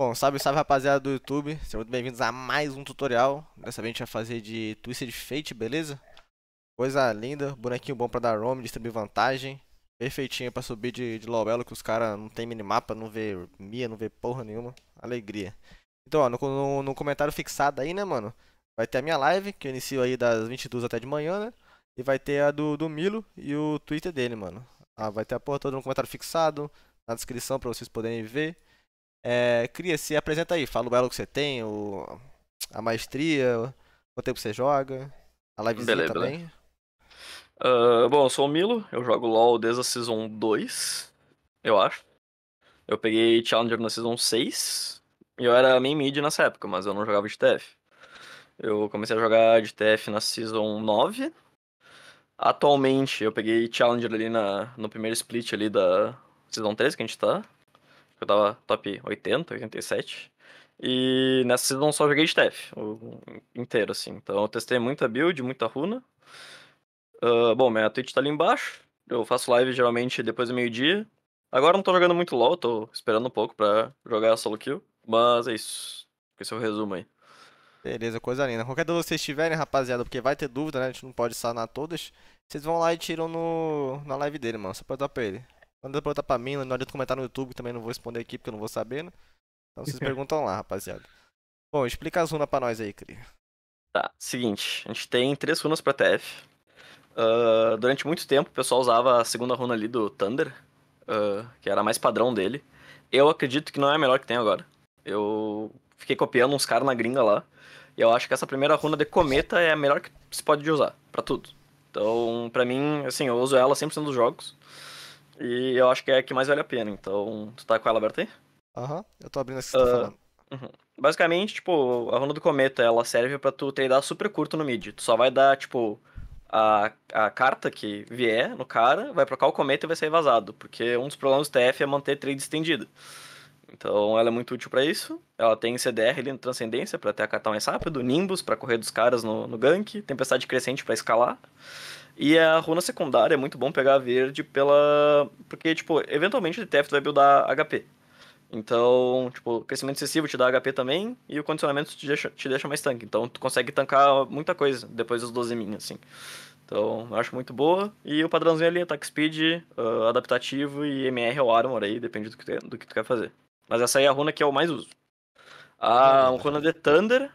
Bom, salve, salve rapaziada do YouTube, sejam muito bem-vindos a mais um tutorial. Dessa vez a gente vai fazer de Twisted Fate, beleza? Coisa linda, bonequinho bom pra dar roam, distribuir vantagem. Perfeitinho pra subir de, de Lowello, que os caras não tem minimapa, não vê Mia, não vê porra nenhuma. Alegria. Então, ó, no, no, no, comentário fixado aí, né, mano? Vai ter a minha live, que eu inicio aí das 22 até de manhã, né? E vai ter a do, do Milo e o Twitter dele, mano. Ah, vai ter a porra toda no comentário fixado, na descrição pra vocês poderem ver. É, cria, se apresenta aí, fala o elo que você tem, o, a maestria, quanto tempo você joga, a live beleza, também. Beleza. Uh, bom, eu sou o Milo, eu jogo LoL desde a Season 2, eu acho. Eu peguei Challenger na Season 6, e eu era main mid nessa época, mas eu não jogava de TF. Eu comecei a jogar de TF na Season 9. Atualmente, eu peguei Challenger ali na, no primeiro split ali da Season 3 que a gente tá, eu tava top 80, 87. E nessa season só joguei de TF inteiro, assim. Então eu testei muita build, muita runa. Uh, bom, minha Twitch tá ali embaixo. Eu faço live geralmente depois do meio-dia. Agora não tô jogando muito LOL, tô esperando um pouco pra jogar solo kill. Mas é isso. Esse é o resumo aí. Beleza, coisa linda. Qualquer dúvida vocês tiverem, rapaziada, porque vai ter dúvida, né? A gente não pode sanar todas. Vocês vão lá e tiram no, na live dele, mano. Só pode dar pra ele. Manda pergunta pra mim, não adianta comentar no YouTube, também não vou responder aqui porque eu não vou saber, né? Então vocês perguntam lá, rapaziada. Bom, explica as runas pra nós aí, Cri. Tá, seguinte, a gente tem três runas pra TF. Uh, ah, durante muito tempo o pessoal usava a segunda runa ali do Thunder, uh, que era a mais padrão dele. Eu acredito que não é a melhor que tem agora. Eu fiquei copiando uns caras na gringa lá. E eu acho que essa primeira runa de cometa é a melhor que se pode usar, para tudo. Então, pra mim, assim, eu uso ela 100% dos jogos. E eu acho que é a que mais vale a pena. Então, tu tá com ela aberta aí? Aham, eu tô abrindo essa que você uh, tá ah, falando. Uhum. Basicamente, tipo, a runa do cometa, ela serve para tu treinar super curto no mid. Tu só vai dar, tipo, a, a carta que vier no cara, vai trocar o cometa e vai sair vazado. Porque um dos problemas do TF é manter trade estendido. Então ela é muito útil para isso. Ela tem CDR ali na Transcendência para ter a carta mais rápido, Nimbus para correr dos caras no, no gank, Tempestade Crescente para escalar. E a runa secundária é muito bom pegar a verde pela. Porque, tipo, eventualmente o TF vai buildar HP. Então, tipo, crescimento excessivo te dá HP também e o condicionamento te deixa, te deixa mais tanque. Então, tu consegue tancar muita coisa depois dos 12 min, assim. Então, eu acho muito boa. E o padrãozinho ali, ataque speed, uh, adaptativo e MR ou armor aí, depende do que, tu, é, do que tu quer fazer. Mas essa aí é a runa que eu mais uso. A ah, runa de Thunder,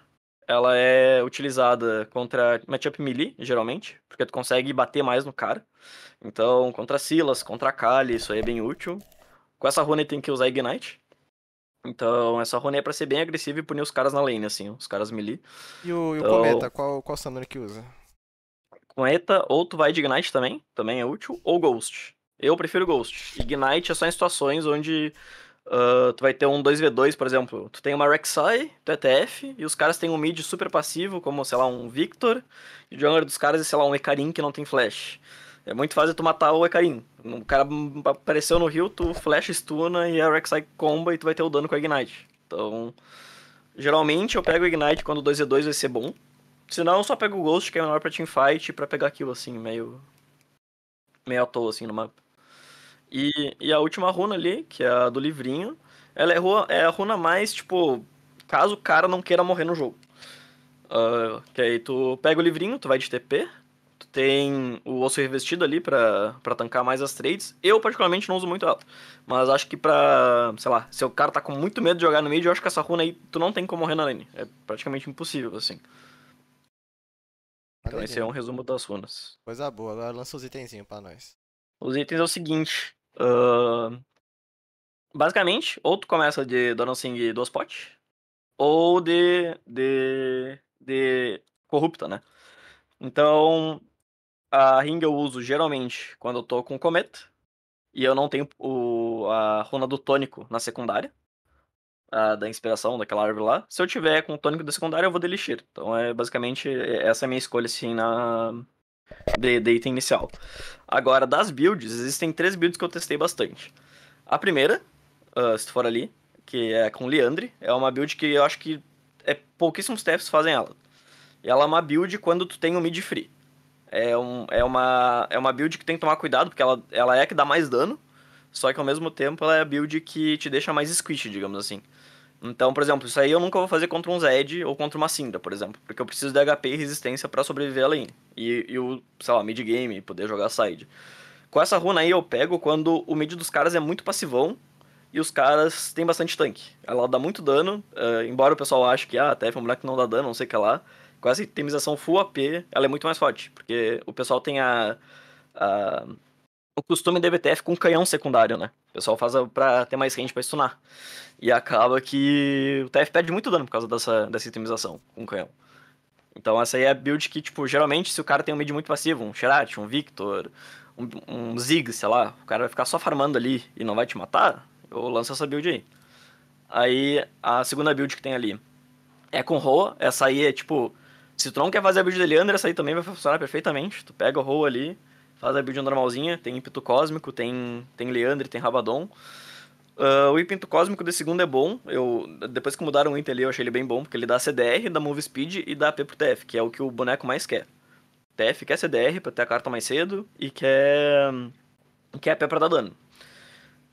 ela é utilizada contra matchup melee, geralmente, porque tu consegue bater mais no cara. Então, contra Silas, contra Kali, isso aí é bem útil. Com essa rune tem que usar Ignite. Então, essa rune é pra ser bem agressiva e punir os caras na lane, assim, os caras melee. E o, então, e o então Cometa, qual, qual standard que usa? Cometa, ou tu vai de Ignite também, também é útil, ou Ghost. Eu prefiro Ghost. Ignite é só em situações onde Uh, tu vai ter um 2v2, por exemplo. Tu tem uma Rek'Sai, tu é TF, e os caras têm um mid super passivo, como, sei lá, um Victor. E o jungler dos caras é, sei lá, um ecarim que não tem flash. É muito fácil tu matar o ecarim O cara apareceu no rio, tu flash stuna e a Rek'Sai comba e tu vai ter o dano com a Ignite. Então, geralmente eu pego o Ignite quando o 2v2 vai ser bom. Senão eu só pego o Ghost, que é menor pra teamfight, pra pegar aquilo, assim, meio... Meio à toa, assim, no mapa. E, e a última runa ali, que é a do livrinho, ela é, rua, é a runa mais, tipo, caso o cara não queira morrer no jogo. Uh, que aí tu pega o livrinho, tu vai de TP, tu tem o osso revestido ali pra, pra tancar mais as trades. Eu, particularmente, não uso muito ela. Mas acho que pra, sei lá, se o cara tá com muito medo de jogar no mid, eu acho que essa runa aí tu não tem como morrer na lane. É praticamente impossível, assim. Então esse é um resumo das runas. Coisa boa, agora lança os itenzinhos pra nós. Os itens é o seguinte, Uh, basicamente, ou tu começa de Donansing duas potes, ou de, de, de corrupta, né? Então, a ring eu uso geralmente quando eu tô com cometa, e eu não tenho o, a runa do tônico na secundária, a, da inspiração daquela árvore lá. Se eu tiver com o tônico da secundária, eu vou delixir. Então, é basicamente, é, essa é a minha escolha, assim, na, de, de item inicial. Agora, das builds, existem três builds que eu testei bastante. A primeira, uh, se tu for ali, que é com Leandre, é uma build que eu acho que é pouquíssimos testes fazem ela. Ela é uma build quando tu tem um mid free. É, um, é, uma, é uma build que tem que tomar cuidado, porque ela, ela é que dá mais dano, só que ao mesmo tempo ela é a build que te deixa mais squishy, digamos assim. Então, por exemplo, isso aí eu nunca vou fazer contra um Zed ou contra uma cinda por exemplo. Porque eu preciso de HP e resistência para sobreviver à lane. E, e o, sei lá, mid game, poder jogar side. Com essa runa aí eu pego quando o mid dos caras é muito passivão e os caras têm bastante tanque. Ela dá muito dano, uh, embora o pessoal ache que, ah, até é um moleque que não dá dano, não sei o que lá. Com essa itemização full AP, ela é muito mais forte. Porque o pessoal tem a, a o costume da BTF com canhão secundário, né? O pessoal faz pra ter mais range pra stunar. E acaba que o TF perde muito dano por causa dessa, dessa itemização com canhão. Então essa aí é a build que, tipo, geralmente se o cara tem um mid muito passivo, um Sherat, um Victor, um, um Zig, sei lá, o cara vai ficar só farmando ali e não vai te matar, eu lanço essa build aí. Aí a segunda build que tem ali é com Roa, essa aí é tipo, se tu não quer fazer a build de Leandro, essa aí também vai funcionar perfeitamente. Tu pega o Roa ali, faz a build normalzinha, tem ímpeto cósmico, tem, tem Leandre, tem Rabadon. Uh, o ímpeto cósmico de segundo é bom. Eu, depois que mudaram o item ali, eu achei ele bem bom, porque ele dá CDR, dá Move Speed e dá AP pro TF, que é o que o boneco mais quer. TF quer CDR pra ter a carta mais cedo e quer, quer AP pra dar dano.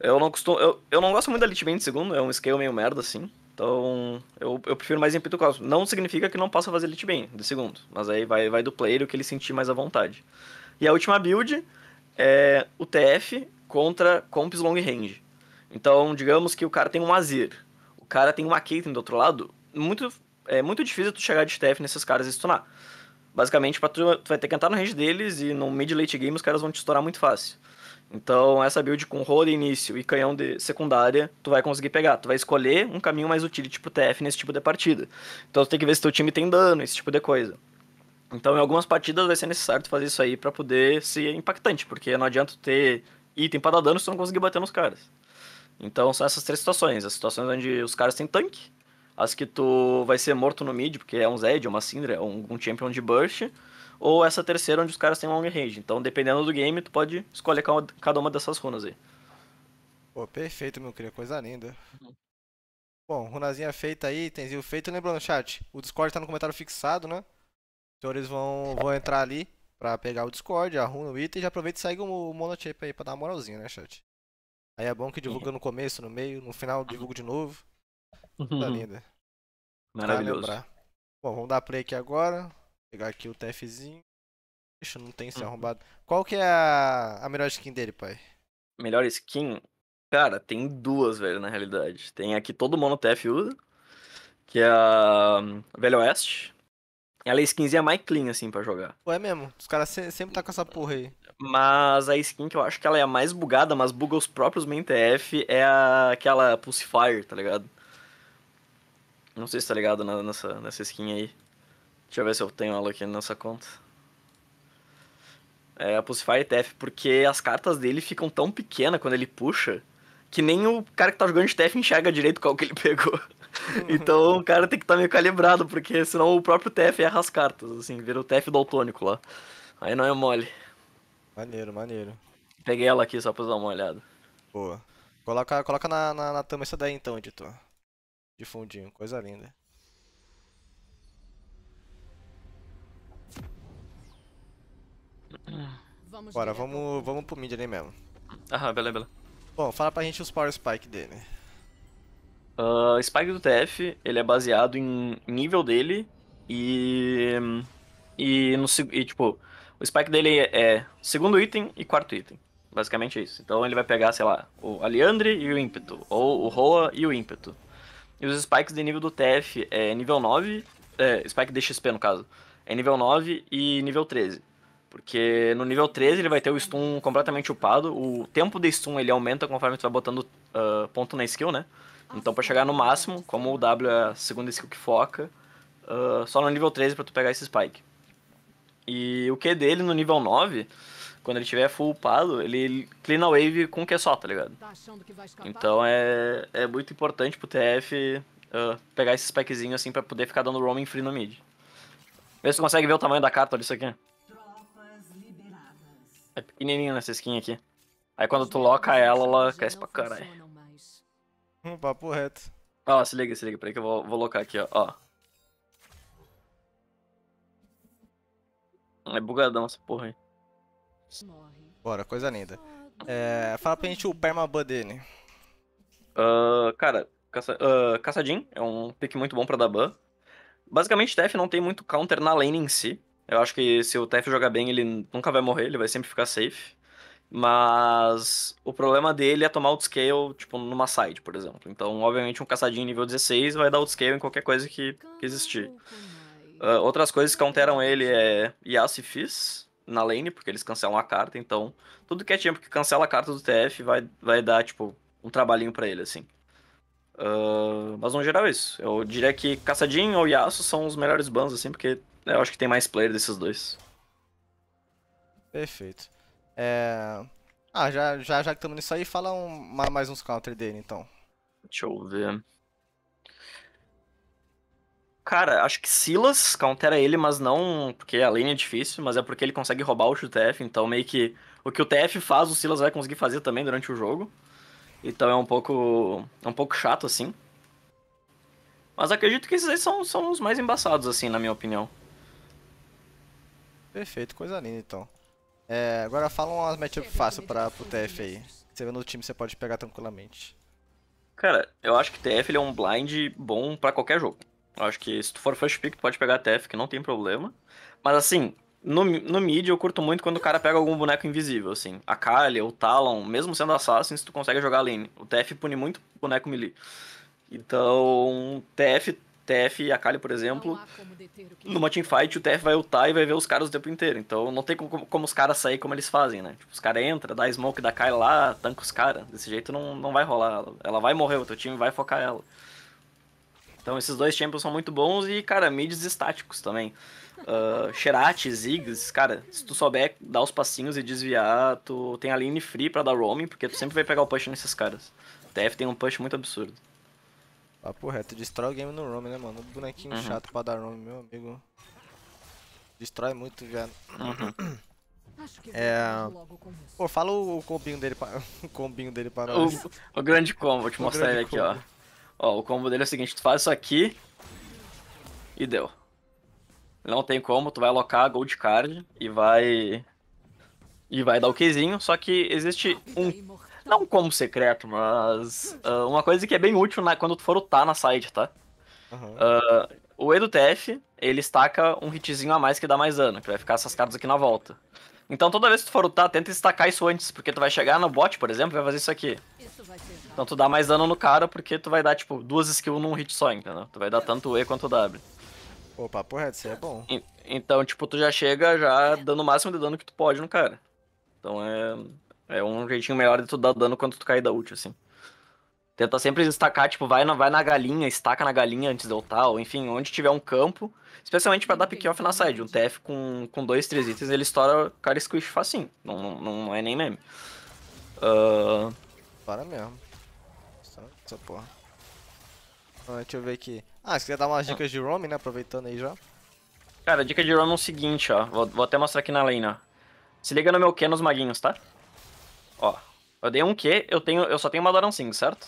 Eu não, costumo, eu, eu não gosto muito da elite Band de segundo, é um scale meio merda assim. Então, eu, eu prefiro mais ímpeto cósmico. Não significa que não possa fazer elite Band de segundo, mas aí vai, vai do player o que ele sentir mais à vontade. E a última build é o TF contra comps long range. Então, digamos que o cara tem um Azir, o cara tem uma Caitlyn do outro lado, muito, é muito difícil tu chegar de TF nesses caras e stunar. Basicamente, tu, tu vai ter que entrar no range deles e no mid late game os caras vão te estourar muito fácil. Então, essa build com rolo início e canhão de secundária, tu vai conseguir pegar. Tu vai escolher um caminho mais utility pro TF nesse tipo de partida. Então, tu tem que ver se teu time tem dano, esse tipo de coisa. Então, em algumas partidas vai ser necessário fazer isso aí para poder ser impactante, porque não adianta ter item para dar dano se tu não conseguir bater nos caras. Então, são essas três situações: as situações onde os caras têm tanque, as que tu vai ser morto no mid, porque é um Zed, é uma Syndra, é um, um champion de burst, ou essa terceira onde os caras têm long range. Então, dependendo do game, tu pode escolher cada uma dessas runas aí. Pô, perfeito, meu querido, coisa linda. Bom, runazinha feita aí, itemzinho feito. Lembrando, né, chat, o Discord tá no comentário fixado, né? Então eles vão, vão entrar ali pra pegar o Discord, arruma o item e já aproveita e segue o Monotape aí pra dar uma moralzinha, né, chat? Aí é bom que divulga no começo, no meio, no final divulga de novo. Tá linda. Maravilhoso. Bom, vamos dar play aqui agora. Pegar aqui o TFzinho. Deixa, não tem ser uhum. arrombado. Qual que é a, a melhor skin dele, pai? Melhor skin? Cara, tem duas, velho, na realidade. Tem aqui todo mundo TF usa, que é a Velho Oeste, ela é skinzinha mais clean, assim, pra jogar. Ué, mesmo. Os caras sempre tá com essa porra aí. Mas a skin que eu acho que ela é a mais bugada, mas buga os próprios main TF, é a... aquela Pulsefire, tá ligado? Não sei se tá ligado na, nessa, nessa skin aí. Deixa eu ver se eu tenho ela aqui nessa conta. É a Pulsefire TF, porque as cartas dele ficam tão pequenas quando ele puxa, que nem o cara que tá jogando de TF enxerga direito qual que ele pegou. então o cara tem que estar tá meio calibrado, porque senão o próprio TF erra as cartas, assim, vira o TF daltônico lá. Aí não é mole. Maneiro, maneiro. Peguei ela aqui só pra dar uma olhada. Boa. Coloca, coloca na, na, na tama essa daí então, editor. De fundinho, coisa linda. Vamos Bora, vamos, vamos pro mid ali mesmo. Aham, beleza, beleza. Bom, fala pra gente os power spike dele. Uh, Spike do TF, ele é baseado em nível dele e. E, no, e tipo, o Spike dele é segundo item e quarto item. Basicamente é isso. Então ele vai pegar, sei lá, o Aliandre e o ímpeto. Ou o Roa e o ímpeto. E os spikes de nível do TF é nível 9. É, spike XP no caso. É nível 9 e nível 13. Porque no nível 13 ele vai ter o stun completamente upado. O tempo de stun ele aumenta conforme tu vai botando uh, ponto na skill, né? Então, para chegar no máximo, como o W é a segunda skill que foca, uh, só no nível 13 para tu pegar esse spike. E o Q dele no nível 9, quando ele tiver full palo, ele clean a wave com o Q só, tá ligado? Tá então é, é muito importante pro TF uh, ah, pegar esse spikezinho assim para poder ficar dando roaming free no mid. Vê se tu consegue ver o tamanho da carta disso aqui. É pequenininha essa skin aqui. Aí quando tu loca ela, ela cresce pra caralho. Um papo reto. Ó, se liga, se liga, peraí que eu vou, vou locar aqui, ó. ó. É bugadão essa porra aí. Bora, coisa linda. É, fala pra gente o permaban dele. Uh, cara, caça, uh, ah, Caçadin é um pick muito bom pra dar ban. Basicamente, Tef não tem muito counter na lane em si. Eu acho que se o Tef jogar bem, ele nunca vai morrer, ele vai sempre ficar safe. Mas o problema dele é tomar outscale, tipo, numa side, por exemplo. Então, obviamente, um caçadinho nível 16 vai dar outscale em qualquer coisa que, que existir. Uh, outras coisas que counteram ele é Yas e Fizz na lane, porque eles cancelam a carta. Então, tudo que é tempo que cancela a carta do TF vai, vai dar, tipo, um trabalhinho para ele, assim. Uh, mas no geral é isso. Eu diria que Caçadinho ou Yasuo são os melhores bans, assim, porque eu acho que tem mais player desses dois. Perfeito. É... Ah, já, já, já que estamos nisso aí, fala um, mais uns counter dele, então. Deixa eu ver. Cara, acho que Silas countera ele, mas não porque a lane é difícil, mas é porque ele consegue roubar o TF, então meio que o que o TF faz, o Silas vai conseguir fazer também durante o jogo. Então é um pouco é um pouco chato assim. Mas acredito que esses aí são, são os mais embaçados assim, na minha opinião. Perfeito, coisa linda então. É, agora fala umas matchup fácil para tá pro TF aí. Você vendo o time, você pode pegar tranquilamente. Cara, eu acho que TF ele é um blind bom para qualquer jogo. Eu acho que se tu for first pick, tu pode pegar TF, que não tem problema. Mas assim, no, no mid eu curto muito quando o cara pega algum boneco invisível, assim. A Kali ou o Talon, mesmo sendo assassins, tu consegue jogar lane. O TF pune muito boneco melee. Então, TF TF e Akali, por exemplo, numa teamfight, o TF vai ultar e vai ver os caras o tempo inteiro. Então não tem como, como os caras sair como eles fazem, né? Tipo, os caras entram, dá smoke da Akali lá, tanca os caras. Desse jeito não, não vai rolar. Ela vai morrer, o teu time vai focar ela. Então esses dois champions são muito bons e, cara, mids estáticos também. Uh, ah, Xerati, Ziggs, cara, se tu souber dar os passinhos e desviar, tu tem a lane free pra dar roaming, porque tu sempre vai pegar o push nesses caras. O TF tem um push muito absurdo. Papo reto, destrói o game no roam, né, mano? O bonequinho uhum. chato pra dar roam, meu amigo. Destrói muito, viado. Uhum. É. Pô, fala o, combinho dele pra. o combinho dele para o, nós. O grande combo, vou te o mostrar ele aqui, combo. ó. Ó, o combo dele é o seguinte, tu faz isso aqui e deu. Não tem como, tu vai alocar a gold card e vai. E vai dar o quezinho, só que existe ah, um não como secreto, mas uh, uma coisa que é bem útil na, quando tu for lutar na side, tá? Uhum. Uh, o TF ele estaca um hitzinho a mais que dá mais dano, que vai ficar essas cartas aqui na volta. Então toda vez que tu for lutar, tenta estacar isso antes, porque tu vai chegar no bot, por exemplo, e vai fazer isso aqui. Então tu dá mais dano no cara, porque tu vai dar, tipo, duas skills num hit só, entendeu? Tu vai dar tanto o E quanto o W. Pô, papo reto, isso é bom. E, então, tipo, tu já chega já dando o máximo de dano que tu pode no cara. Então é... É um jeitinho melhor de tu dar dano quando tu cair da ult, assim. Tenta sempre destacar, tipo, vai na, vai na galinha, estaca na galinha antes de ultar, ou enfim, onde tiver um campo. Especialmente para dar pick-off na side. Um TF com, com dois, três itens, ele estoura cara squish facinho. Não, não, não é nem meme. Uh... Para mesmo. Essa porra. Ah, deixa eu ver aqui. Ah, você quer dar umas ah. dicas de roaming né? Aproveitando aí já. Cara, a dica de roaming é o seguinte, ó. Vou, vou até mostrar aqui na lane, ó. Se liga no meu Q nos maguinhos, tá? Ó, eu dei um Q, eu, tenho, eu só tenho uma Doron 5, certo?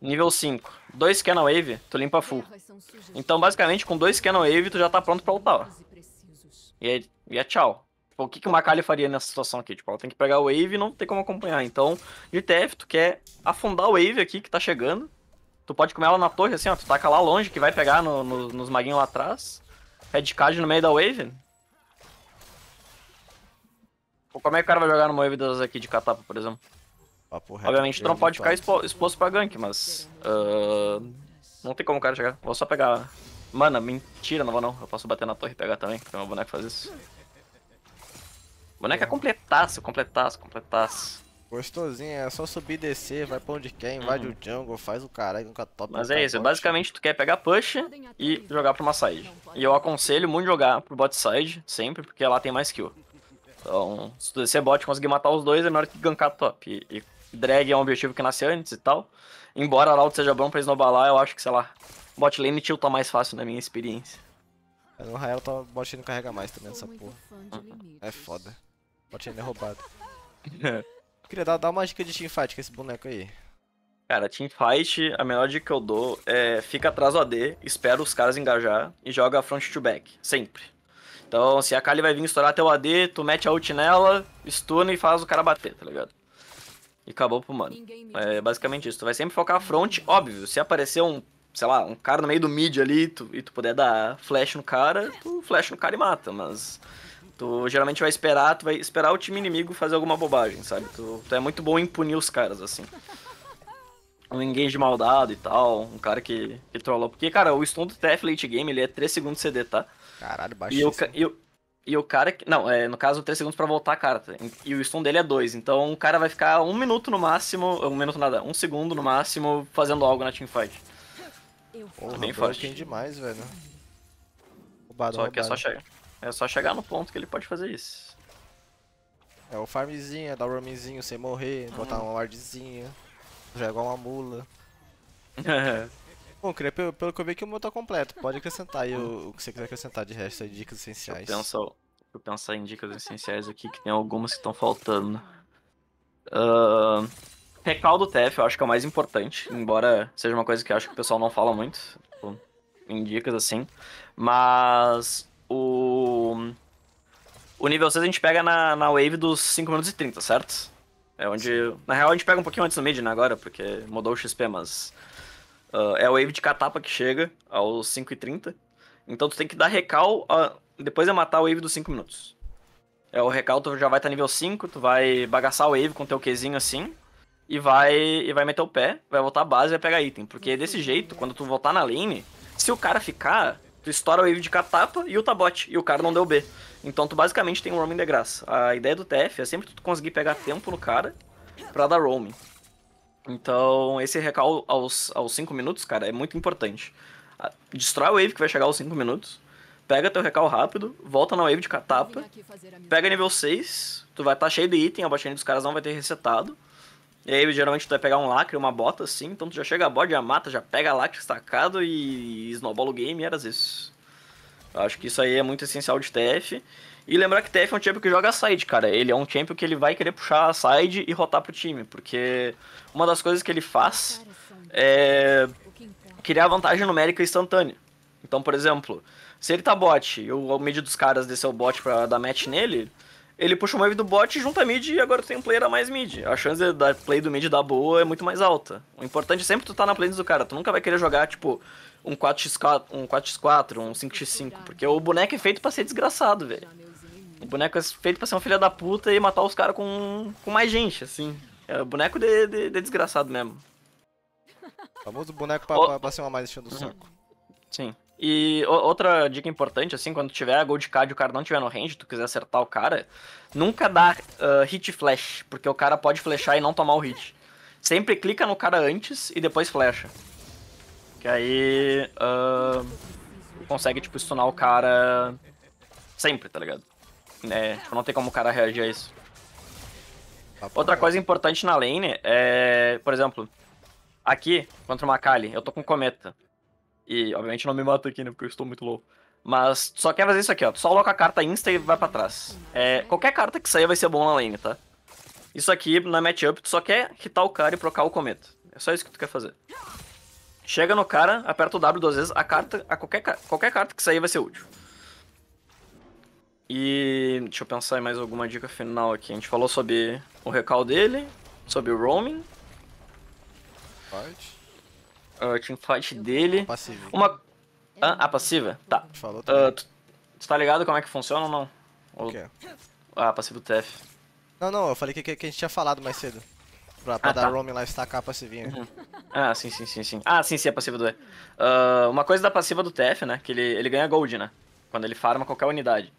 Nível 5. 2 Cannon Wave, tu limpa full. Então, basicamente, com 2 Cannon Wave, tu já tá pronto pra lutar, ó. E é, e é tchau. Tipo, o que, que o Macalho faria nessa situação aqui? Tipo, ela tem que pegar o Wave e não tem como acompanhar. Então, de TF, tu quer afundar o Wave aqui que tá chegando. Tu pode comer ela na torre, assim, ó. Tu taca lá longe, que vai pegar no, no, nos maguinhos lá atrás. Red card no meio da Wave. Tipo, como é que o cara vai jogar no wave das aqui de catapa, por exemplo? Papo reto, Obviamente tu não é pode ficar expo exposto pra gank, mas... Uh, não tem como o cara chegar. Vou só pegar... Mana, mentira, não vou não. Eu posso bater na torre e pegar também, porque meu boneco faz isso. O boneco é completaço, completaço, completaço. Gostosinho, é só subir e descer, vai pra onde quer, invade uhum. o jungle, faz o caralho nunca top. Mas é isso, basicamente tu quer pegar push e jogar pra uma side. E eu aconselho muito jogar pro bot side, sempre, porque lá tem mais kill. Então, se você é bot e conseguir matar os dois, é melhor que gankar top. E, e drag é um objetivo que nasce antes e tal. Embora Arauto seja bom pra snowballar, eu acho que, sei lá, bot lane tá mais fácil na minha experiência. É, no Rael, tá, bot lane carrega mais também nessa porra. Hum. É foda. Bot lane é roubado. Queria dar, dar uma dica de teamfight com esse boneco aí. Cara, teamfight, a melhor dica que eu dou é fica atrás do AD, espera os caras engajar e joga front to back, sempre. Então, se a Kali vai vir estourar teu AD, tu mete a ult nela, stun e faz o cara bater, tá ligado? E acabou pro mano. É basicamente isso. Tu vai sempre focar a front, óbvio. Se aparecer um, sei lá, um cara no meio do mid ali tu, e tu puder dar flash no cara, tu flash no cara e mata, mas... Tu geralmente vai esperar, tu vai esperar o time inimigo fazer alguma bobagem, sabe? Tu, tu é muito bom em punir os caras, assim. Um engage maldado e tal, um cara que, que trollou. Porque, cara, o stun do TF late game, ele é 3 segundos CD, tá? Caralho, baixíssimo. E o, e, e o cara. Não, é, no caso, 3 segundos para voltar a carta. E o stun dele é 2. Então o cara vai ficar um minuto no máximo. Um minuto nada, um segundo no máximo fazendo algo na teamfight. Porra, bem forte. demais, velho. Roubado, só roubado. que é só, chegar, é só chegar no ponto que ele pode fazer isso. É o farmzinho, é dar o roamzinho sem morrer, hum. botar um wardzinho, jogar é uma mula. Bom, queria, pelo, pelo que eu vi que o meu tá completo. Pode acrescentar aí o, o que você quiser acrescentar de resto aí, dicas essenciais. Deixa eu, pensar, deixa eu pensar em dicas essenciais aqui, que tem algumas que estão faltando. Uh, recaldo TF eu acho que é o mais importante, embora seja uma coisa que eu acho que o pessoal não fala muito, tipo, em dicas assim. Mas o. O nível 6 a gente pega na, na wave dos 5 minutos e 30, certo? É onde. Na real a gente pega um pouquinho antes do mid, né? Agora, porque mudou o XP, mas Uh, é a wave de catapa que chega aos 5 e 30. Então tu tem que dar recal, a... depois é matar a wave dos 5 minutos. É, o recal tu já vai estar tá nível 5, tu vai bagaçar a wave com teu Qzinho assim, e vai e vai meter o pé, vai voltar à base e vai pegar item. Porque desse jeito, quando tu voltar na lane, se o cara ficar, tu estoura a wave de catapa e o tabote, e o cara não deu B. Então tu basicamente tem um roaming de graça. A ideia do TF é sempre tu conseguir pegar tempo no cara pra dar roaming. Então, esse recal aos 5 minutos, cara, é muito importante. Destrói a wave que vai chegar aos 5 minutos. Pega teu recal rápido, volta na wave de catapa. Pega nível 6. Tu vai estar tá cheio de item, a os dos caras não vai ter resetado. E aí, geralmente, tu vai pegar um lacre, uma bota, assim. Então, tu já chega a bode, já mata, já pega lacre estacado e snowbola o game. Era isso. Eu acho que isso aí é muito essencial de TF. E lembrar que TF é um champion que joga side, cara. Ele é um champion que ele vai querer puxar a side e rotar pro time, porque uma das coisas que ele faz é criar vantagem numérica instantânea. Então, por exemplo, se ele tá bot e o mid dos caras desceu é o bot pra dar match nele, ele puxa o wave do bot e junta mid e agora tu tem um player a mais mid. A chance da play do mid dar boa é muito mais alta. O importante é sempre tu tá na play do cara. Tu nunca vai querer jogar, tipo, um 4x4, um 4x4, um 5x5, porque o boneco é feito para ser desgraçado, velho. O boneco é feito pra ser um filho da puta e matar os caras com, com mais gente, assim. É boneco de, de, de desgraçado mesmo. O famoso boneco pra, o... pra ser uma mais enchendo o saco. Uhum. Sim. E outra dica importante, assim, quando tiver Gold Card e o cara não tiver no range, tu quiser acertar o cara, nunca dá uh, hit flash, porque o cara pode flechar e não tomar o hit. Sempre clica no cara antes e depois flecha. Que aí uh, consegue, tipo, stunar o cara sempre, tá ligado? É, tipo, não tem como o cara reagir a isso. Tá Outra coisa importante na lane é, por exemplo, aqui, contra o Makali, eu tô com cometa. E, obviamente, não me mata aqui, né, porque eu estou muito louco. Mas só quer fazer isso aqui, ó. Tu só coloca a carta insta e vai pra trás. É, qualquer carta que sair vai ser bom na lane, tá? Isso aqui, na matchup, tu só quer hitar o cara e procar o cometa. É só isso que tu quer fazer. Chega no cara, aperta o W duas vezes, a carta, a qualquer, qualquer carta que sair vai ser útil. E deixa eu pensar em mais alguma dica final aqui. A gente falou sobre o recal dele, sobre o roaming. Fight. Uh, ah, fight dele. Passiva. Uma. Ah, a passiva? Tá. A falou uh, tu, tu, tá ligado como é que funciona ou não? O que? Ah, passiva do TF. Não, não, eu falei que, que, a gente tinha falado mais cedo. Pra, ah, pra ah, dar tá. roaming lá e estacar a passivinha. Uhum. Ah, sim, sim, sim, sim. Ah, sim, sim, a passiva do E. Uh, uma coisa da passiva do TF, né? Que ele, ele ganha gold, né? Quando ele farma qualquer unidade.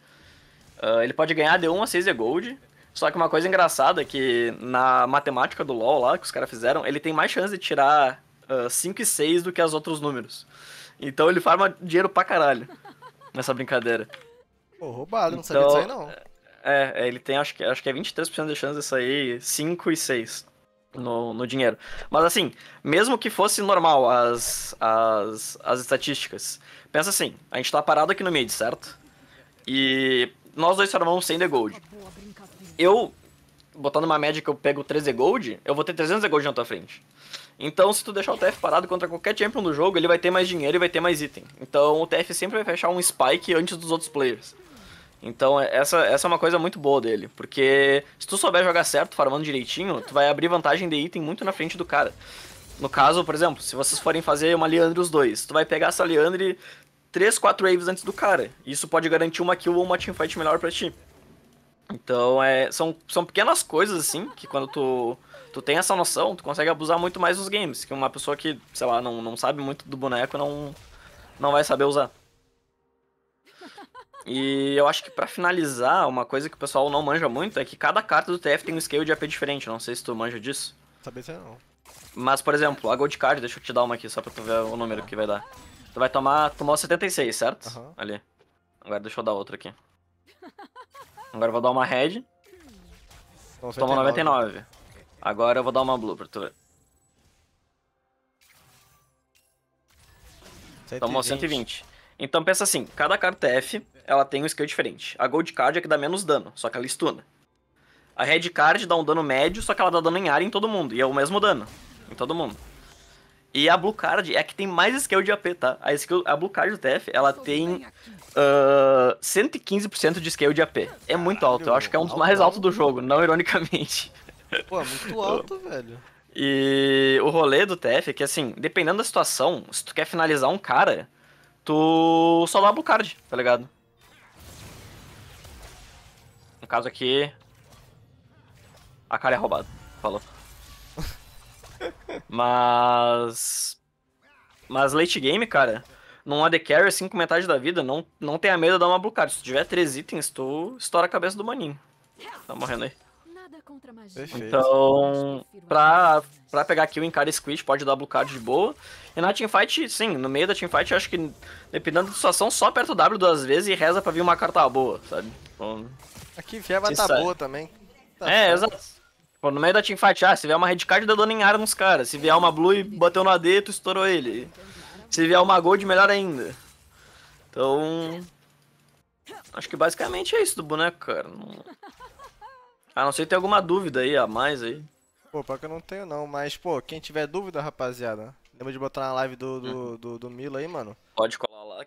Uh, ele pode ganhar de 1 a 6 de gold. Só que uma coisa engraçada é que na matemática do LoL lá, que os caras fizeram, ele tem mais chance de tirar uh, ah, 5 e 6 do que os outros números. Então ele farma dinheiro pra caralho nessa brincadeira. Pô, roubado, não então, sabia disso aí não. É, é, ele tem acho que, acho que é 23% de chance de sair 5 e 6 no, no dinheiro. Mas assim, mesmo que fosse normal as, as, as estatísticas, pensa assim, a gente tá parado aqui no mid, certo? E nós dois farmamos 100 de gold. Eu, botando uma média que eu pego 13 gold, eu vou ter 300 de gold na tua frente. Então, se tu deixar o TF parado contra qualquer champion do jogo, ele vai ter mais dinheiro e vai ter mais item. Então, o TF sempre vai fechar um spike antes dos outros players. Então, é, essa, essa é uma coisa muito boa dele. Porque se tu souber jogar certo, farmando direitinho, tu vai abrir vantagem de item muito na frente do cara. No caso, por exemplo, se vocês forem fazer uma Leandre os dois, tu vai pegar essa Leandre 3, 4 waves antes do cara. Isso pode garantir uma kill ou uma teamfight melhor para ti. Então, é, são, são pequenas coisas, assim, que quando tu, tu tem essa noção, tu consegue abusar muito mais os games. Que uma pessoa que, sei lá, não, não sabe muito do boneco não, não vai saber usar. E eu acho que para finalizar, uma coisa que o pessoal não manja muito é que cada carta do TF tem um scale de AP diferente. Não sei se tu manja disso. Saber se é não. Mas, por exemplo, a Gold Card, deixa eu te dar uma aqui só pra tu ver o número que vai dar. Tu vai tomar. Tomou 76, certo? Uhum. Ali. Agora deixa eu dar outra aqui. Agora eu vou dar uma red. Então, tomou 99. Agora eu vou dar uma blue pra tu ver. 120. Tomou 120. Então pensa assim, cada carta F, ela tem um skill diferente. A Gold Card é que dá menos dano, só que ela estuna. A Red Card dá um dano médio, só que ela dá dano em área em todo mundo. E é o mesmo dano em todo mundo. E a Blue Card é a que tem mais skill de AP, tá? A, skill, a Blue Card do TF, ela tem uh, ah, 115% de skill de AP. É muito alto, eu acho que é um dos mais altos do jogo, não ironicamente. Pô, é muito alto, velho. E o rolê do TF é que, assim, dependendo da situação, se tu quer finalizar um cara, tu só dá Blue Card, tá ligado? No caso aqui, a cara é roubada. Falou. Mas. Mas late game, cara, num AD Carry assim com metade da vida, não, não tenha medo de dar uma blue Se tiver três itens, tu estoura a cabeça do maninho. Tá morrendo aí. Então, pra, pra pegar kill em cada squish, pode dar blue card de boa. E na teamfight, sim, no meio da teamfight, acho que, dependendo da situação, só aperta o W duas vezes e reza pra vir uma carta boa, sabe? Então, Aqui vier vai tá boa também. Tá é, exato. Pô, no meio da teamfight, ah, se vier uma red card, dá dano em área nos caras. Se vier uma blue e bateu no AD, tu estourou ele. Se vier uma gold, melhor ainda. Então... Acho que basicamente é isso do boneco, cara. Não... A não ser que tenha alguma dúvida aí, a mais aí. Pô, pior que eu não tenho não, mas, pô, quem tiver dúvida, rapaziada, lembra de botar na live do, do, hum. do, do Milo aí, mano? Pode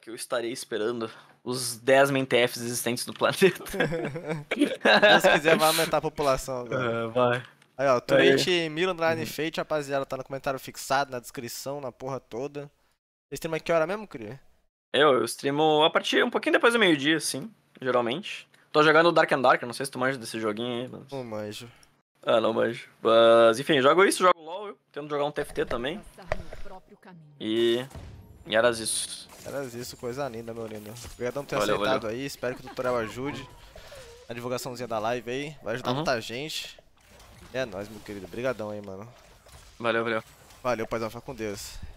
que eu estarei esperando os 10 mentefs existentes do planeta. Se quiser, vai aumentar a população agora. Uh, vai. Aí, ó, Twitch, Miro Fate, rapaziada, tá no comentário fixado, na descrição, na porra toda. Você streama que hora mesmo, Cria? Eu, eu streamo a partir, um pouquinho depois do meio-dia, sim, geralmente. Tô jogando Dark and Dark, não sei se tu manja desse joguinho aí. Mas... Não manjo. Ah, não manjo. Mas, enfim, jogo isso, jogo LoL, eu tento jogar um TFT também. E... E era isso. Era isso, coisa linda, meu lindo. Obrigadão por ter valeu, aceitado valeu. aí, espero que o tutorial ajude. A divulgaçãozinha da live aí, vai ajudar uhum. muita gente. é nóis, meu querido. Obrigadão aí, mano. Valeu, valeu. Valeu, paizão. Fica com Deus.